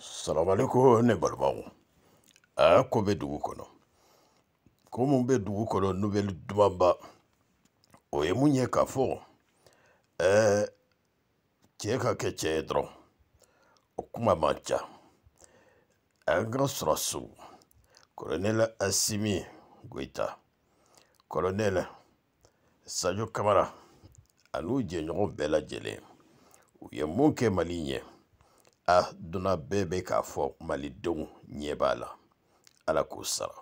salamualeykum ne balimaw a ko bɛ dugu kɔnɔ ko mun bɛ dugu kɔnɔ nubɛli dumanba o ye mun ye k'a fɔ ɛɛ cɛ ka kɛ cɛ ye dɔrɔn o kuma man ca an ka sɔrɔsiw kɔlɔnɛlɛ asimi goyita kɔlɔnɛlɛ sajo kamara an'u jɛɲɔgɔn bɛɛ lajɛlen u ye mun kɛ mali ɲɛ a donna bɛɛ bɛ k'a fɔ malidenw ɲɛ b'a la ala k'o sara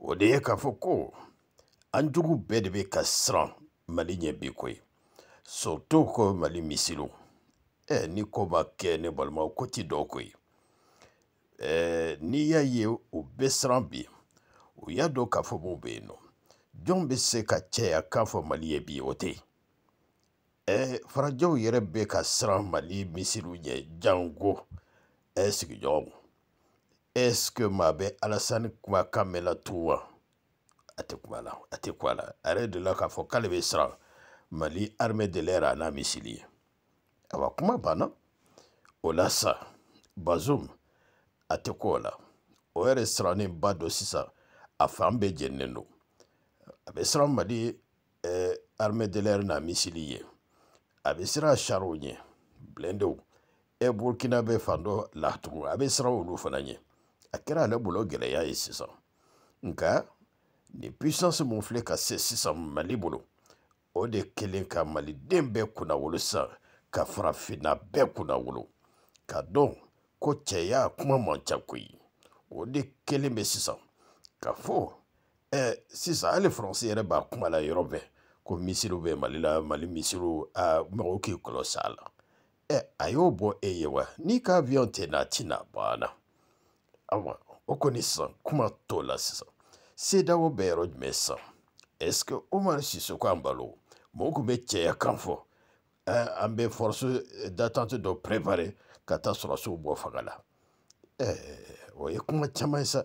o de ye k'a fɔ ko an jugu bɛɛ de bɛ ka siran mali ɲɛ bi ko ye soto ko mali misiriw ɛ ni ko ma kɛ ne balimaw ko ti dɔw ko ye ɛ n'i y'a ye u bɛɛ siran bi u y'a dɔn k'a fɔ mun bɛ yen nɔ jɔn bɛ se ka caya k'a fɔ mali ye bi o tɛ yen Eh, farajɛw yɛrɛ bɛ ka siran mali misiriw ɲɛ jango ɛ sigiɲɔgɔnw ɛske maa bɛ alasani kumakan mɛn la tu wa a tɛ kuma la a tɛ kuma la a yɛrɛ delila k'a fɔ k'ale bɛ siran mali arme de lɛr a n'a misiri ye awa kuma banna o la sa bazum a tɛ ko o la o yɛrɛ sirannen ba dɔ sisan a fan bɛɛ jeninen don a bɛ siran mali eh, arme de lɛr n'a misiri ye a bɛ siran sariw ɲɛ bilendenw e burukina bɛ fan dɔ la tugun a bɛ siran olu fana ɲɛ a kɛra ale bolo gɛlɛya ye sisan nka nin puissance mun filɛ ka se sisan mali bolo o de kelen ka maliden bɛɛ kunnawolo sisan ka farafinna bɛɛ kunnawolo ka dɔn ko cɛya kuma man ca koyi o de kelen bɛ sisan ka fɔ ɛ sisan hali faransi yɛrɛ b'a kuma la yɔrɔ bɛɛ ko misiriw bɛ mali la mali misiriw mɔgɔw k'i kɔlɔsi a la ɛ a y'o bɔ e ye wa n'i ka awiyɔn tɛ na a tɛna banna awa o kɔni sisan kuma t'o la sisan sedawo bɛ yɔrɔ jumɛn sisan est ce que omar sisoko an balo mɔgɔ tun bɛ cɛya kan fɔ an bɛ force d'attente dɔ préparer ka taa sɔrɔsiw bɔ fanga la ɛɛ o ye kuma caman ye sa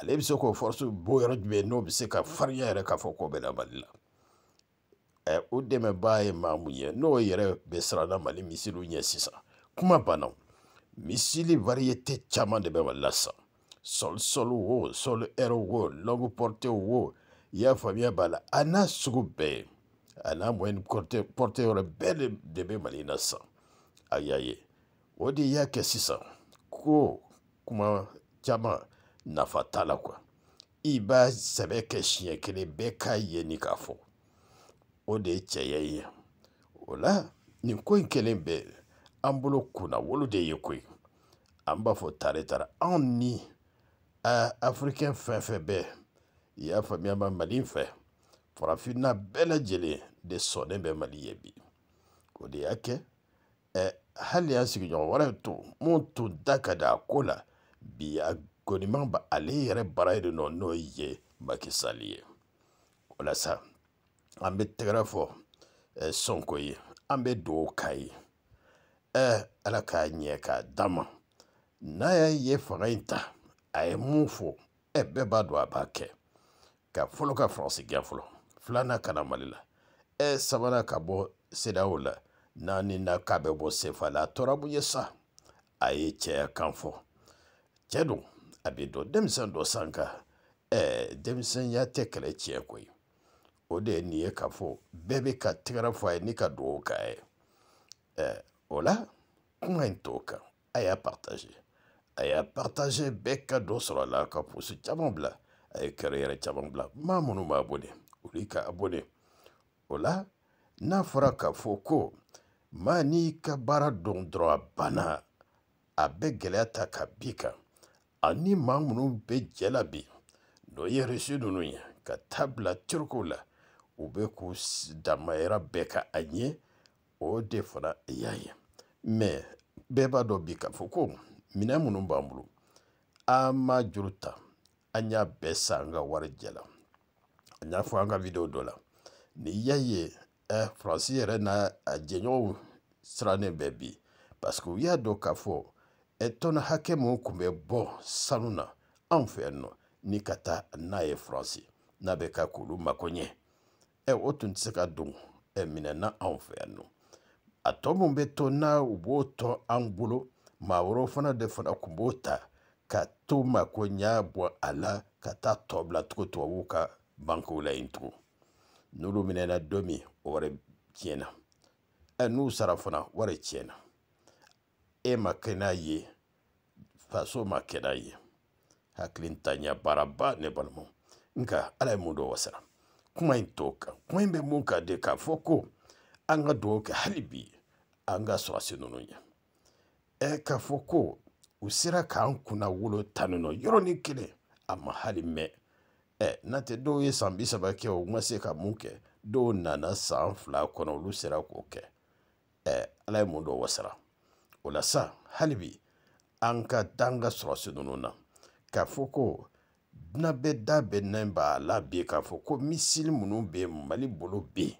ale bɛ se k'o force bɔ yɔrɔ jumɛn n'o bɛ se ka farinya yɛrɛ k'a fɔ k'o bɛ na mali la Eh, o dɛmɛbaa ye maa mun ye n'o e yɛrɛ bɛ siranna mali misiliw ɲɛ sisan kuma banna misili variyete caman de bɛ mali la sisan sɔlisɔli wo sɔli ɛri wo lɔngu pɔrite wo i y'a faamuya b'a la a n'a sugu bɛɛ a n'a mɔyɛni pɔrite yɔrɔ bɛɛ de bɛ mali na sisan a y'a ye o de y'a kɛ sisan ko kuma caman nafa t'a la kuwa i b'a sɛbɛ kɛ siɲɛ kelen bɛɛ k'a ye ni k'a fɔ o de cɛ ye o la nin ko in kelen bɛ an bolo kunnawolo de ye koyi an b'a fɔ tare tara anw ni afirikɛn fɛn fɛn bɛɛ i y'a faamuya ma mali fɛ farafinna bɛɛ lajɛlen de sɔnnen bɛ mali ye bi o de y'a kɛ ɛ hali an sigiɲɔgɔn wɛrɛ tun mun tun da ka di a ko la bi a goniman ba ale yɛrɛ bara yen nɔ n'o ye makisali ye walasa an bɛ tɛgɛrɛ fɔ sonko ye an bɛ dugawu k'a ye ala k'a ɲɛ k'a d'a ma n'a y'a ye fanga in ta a ye mun fɔ bɛɛ b'a dɔn a b'a kɛ ka fɔlɔ ka faransi gɛn fɔlɔ filanan ka na mali la sabanan ka bɔ sedaw la naani na k'a bɛ bɔ sefa la a tora mun ye sa a ye cɛya kan fɔ cɛ don a bɛ dɔn denmisɛn dɔ san ka denmisɛnya tɛ kɛlɛ tiɲɛ ko ye o de ye nin ye k'a fɔ bɛɛ bɛ ka tɛgɛrɛ fɔ a ye ni ka dugawu k'a ye ɛ o la kuma in t'o kan a y'a partage a y'a partage bɛɛ ka dɔ sɔrɔ a la ka posi caman bila a ye kɛrɛ yɛrɛ caman bila maa minnu b'a bone olu ka abone o la n'a fɔra k'a fɔ ko maa n'i ka baara dɔn dɔrɔn a banna a bɛ gɛlɛya ta ka bi kan ani maa minnu bɛ jɛ la bi n'o ye risi ninnu ye ka taa bila turikow la u bɛ k'u damayira bɛɛ ka a ɲɛ o de fana y'a ye mɛ bɛɛ b'a dɔn bi k'a fɔ ko minɛn minnu b'an bolo an ma juru ta an y'a bɛɛ san an ka wari jɛ la an y'a fɔ an ka videwo dɔ la nin y'a ye eh, faransi yɛrɛ n'a a jɛɲɔgɔnw sirannen bɛ bi paseke u y'a dɔn k'a fɔ eh, tɔnɔ hakɛ min tun bɛ bɔ sanu na anw fɛ yan nɔ ni ka taa n'a ye faransi n'a bɛ ka k'olu mako ɲɛ ɛ eh, o tun tɛ se ka don ɛ eh, minɛna anw fɛ yan nɔ a tɔ mun bɛ to n'a u b'o tɔ an bolo maa wɛrɛw fana de fana kun b'o ta ka to mako ɲa bɔ a la ka taa tɔ bila tugu tubabuw ka bankew la yen tugun n'olu minɛna don min o wɛrɛ tiɲɛna ɛ eh, n'u sara fana wari tiɲɛna e ma kɛ n'a ye faso ma kɛ n'a ye hakilitanya baaraba ne balimaw nka ala ye mun dɔ wasara kuma in to kan kuma in bɛ mun kan de k'a fɔ ko an ka dugawu kɛ hali bi an ka sɔrɔsi ninnu ye ɛ k'a fɔ ko u sera k'an kunna wolo ta ninnu yɔrɔnin kelen a ma hali mɛn ɛ n'a tɛ dɔw ye san bi saba kɛ o ma se ka mun kɛ dɔw nana san fila kɔnɔ olu sera k'o kɛ ɛ ala ye mun dɔ wasara o la sa hali bi an ka taa an ka sɔrɔsi ninnu na k'a fɔ ko dunan bɛ da bɛ b'a la bi k'a fɔ ko misili minnu bɛ mali bolo bɛ yen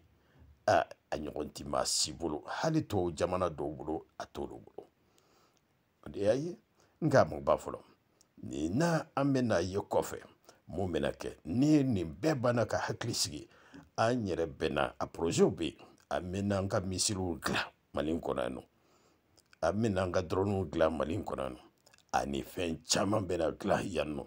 a ɲɔgɔn ti maa si bolo hali tubabu jamana dɔw bolo a t'olu bolo o de y'a ye nka a mun ba fɔlɔ nin na an bɛ n'a ye kɔfɛ mun bɛna kɛ ni nin bɛɛ banna ka hakili sigi an yɛrɛ bɛnna a porozew bɛ yen a bɛ n'an ka misiriw dilan mali kɔnɔ yan nɔ a bɛ n'an ka dɔrɔnw dilan mali kɔnɔ yan nɔ ani fɛn caman bɛna dilan yan nɔ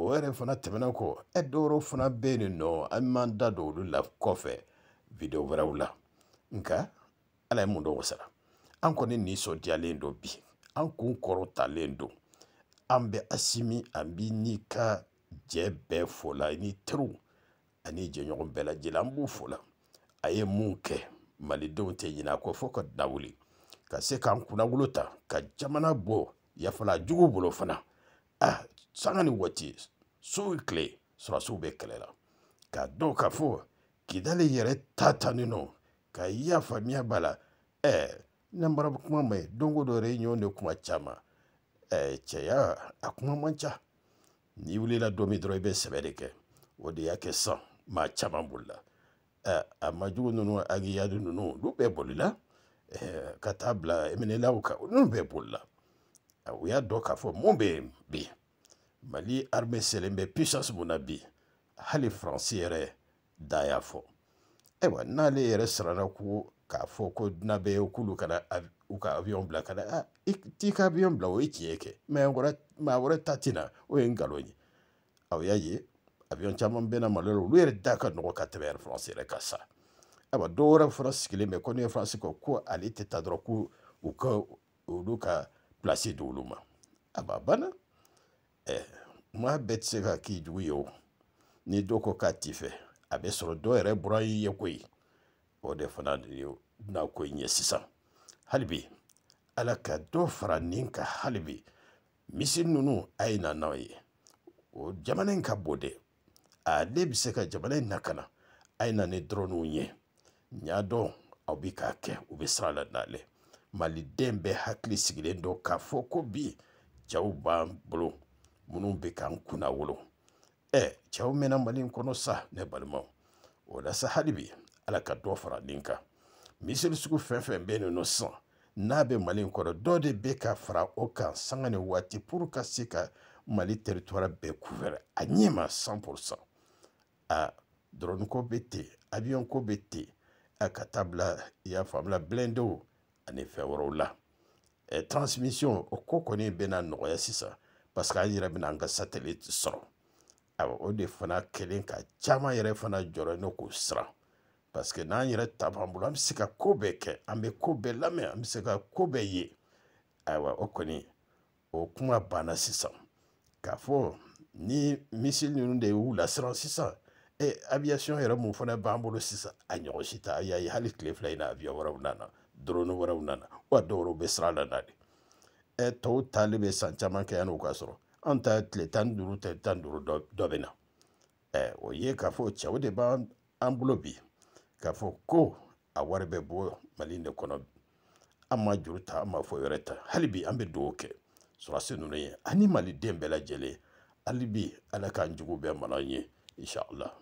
o yɛrɛ fana tɛmɛnen kɔ ɛ dɔwɛrɛw fana bɛ yen nɔ an m'an da don olu la kɔfɛ video wɛrɛw la nka ala ye mun dɔ wasara an kɔni nisɔndiyalen don bi an kun kɔrɔtalen don an bɛ asimi an b'i n'i ka jɛ bɛɛ fo la i n'i teriw ani jɛɲɔgɔn bɛɛ lajɛlen an b'u fo la a ye mun kɛ malidenw tɛ ɲinɛ a kɔ fo ka dawuli ka se k'an kunnawolo ta ka jamana bɔ yafala jugu bolo fana ah sanga ni waati su ye kile sɔrɔsiw bɛ kɛlɛ la k'a dɔn k'a fɔ kidali yɛrɛ ta tanin nɔ ka i y'a faamuya b'a la ɛɛ e, n'an bɔra kuma ma ye don o don yɛrɛ i ɲɔgɔn de kuma caman ɛɛ e, cɛya a kuma man ca n'i wulila don min dɔrɔn i bɛ sɛbɛ de kɛ o de y'a kɛ san maa caman bolila ɛɛ e, a majugu ninnu agiyadi ninnu olu bɛɛ bolila ɛɛ ka taa bila eminɛlaw kan olu bɛɛ bolila u y'a dɔn k'a fɔ mun bɛ yen bi mali arme selen bɛ puissance mun na bi hali faransi yɛrɛ da y'a fɔ ayiwa n'ale yɛrɛ sarana ko k'a fɔ ko dunan bɛ ye k'olu kana u ka avion bila ka na ah t'i ka avion bila o ye tiɲɛ kɛ maa wɛrɛ ta tɛ na o ye nkalon ye aw y'a ye avion caman bɛ na malo la olu yɛrɛ da ka nɔgɔ ka tɛmɛ air france yɛrɛ kan sa ayiwa dɔw wɛrɛ fana sigilen bɛ ko ni air france ko ko ale tɛ taa dɔrɔn ko u ka olu ka place di olu ma a banna maa bɛɛ tɛ se ka k'i jugu ye o ni dɔ ko k'a t'i fɛ a bɛ sɔrɔ dɔ yɛrɛ bɔra i ye koyi o de fana de ye na ko in ye sisan hali bi ala ka dɔ fara nin kan hali bi misiri ninnu a ye na n'aw ye o jamana in ka bon dɛ ale bɛ se ka jamana in lakana a ye na ni dɔrɔnw ye ɲ'a dɔn aw bɛ k'a kɛ u bɛ sira la n'ale maliden bɛɛ hakili sigilen don k'a fɔ ko bi jaw b'an bolo minnu bɛ k'an kunna wolo ɛ e, cɛw mɛnna mali in kɔnɔ sa ne balimaw o la sa hali bi ala ka dɔ fara nin kan miseli sugu fɛn fɛn bɛ yen nɔ sisan n'a bɛ mali in kɔnɔ dɔ de bɛ ka fara o kan sanga ni waati pour ka se ka mali territoire bɛɛ couvert a ɲɛ ma 100% a drone ko bɛ ten avion ko bɛ ten a ka taa bila i y'a faamula blindés ani fɛn wɛrɛw la ɛ e, transmission o ko kɔni bɛ na nɔgɔya sisan parce que an yɛrɛ bɛna an ka satellite sɔrɔ ayiwa o de fana kelen ka caman yɛrɛ fana jɔrɔ ne k'o siran parce n'an yɛrɛ ta bolo an bɛ se ka ko bɛɛ kɛ an bɛ ko bɛɛ lamɛn an bɛ se ka ko bɛɛ ye ayiwa o kɔni o kuma banna sisan k'a fɔ ni misi ninnu de y'u lasiran sisan e aviation yɛrɛ mun fana b'an bolo sisan a ɲɔgɔn si tɛ a y'a hali tile fila in na avion wɛrɛw nana drone wɛrɛw nana wa dɔw yɛrɛ bɛ siran la de tɔw tali bɛ san caman kɛ yanni o ka sɔrɔ anw ta tile tan duuru tile tan duuru dɔ bɛ na o ye k'a fɔ cɛw de b'an an bolo bi k'a fɔ ko a wari bɛ bɔ mali de kɔnɔ an ma juru ta an ma fɔ yɛrɛ ta hali bi an bɛ dugawu kɛ sɔrɔsi ninnu ye ani maliden bɛɛ lajɛlen hali bi ala k'an jugu bɛɛ mara an ye inshallah